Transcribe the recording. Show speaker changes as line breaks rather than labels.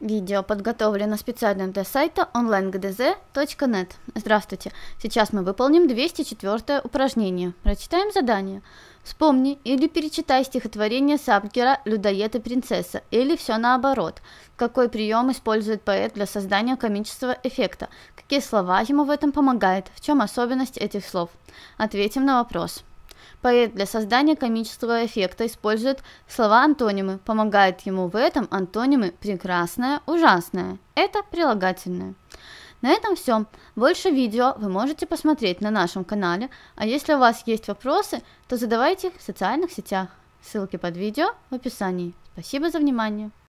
Видео подготовлено специально для сайта onlinegdz.net. Здравствуйте! Сейчас мы выполним 204 упражнение. Прочитаем задание. Вспомни или перечитай стихотворение Сабгера «Людоед и принцесса» или все наоборот. Какой прием использует поэт для создания комического эффекта? Какие слова ему в этом помогают? В чем особенность этих слов? Ответим на вопрос. Поэт для создания комического эффекта использует слова-антонимы, помогает ему в этом антонимы «прекрасное», «ужасное». Это прилагательное. На этом все. Больше видео вы можете посмотреть на нашем канале, а если у вас есть вопросы, то задавайте их в социальных сетях. Ссылки под видео в описании. Спасибо за внимание.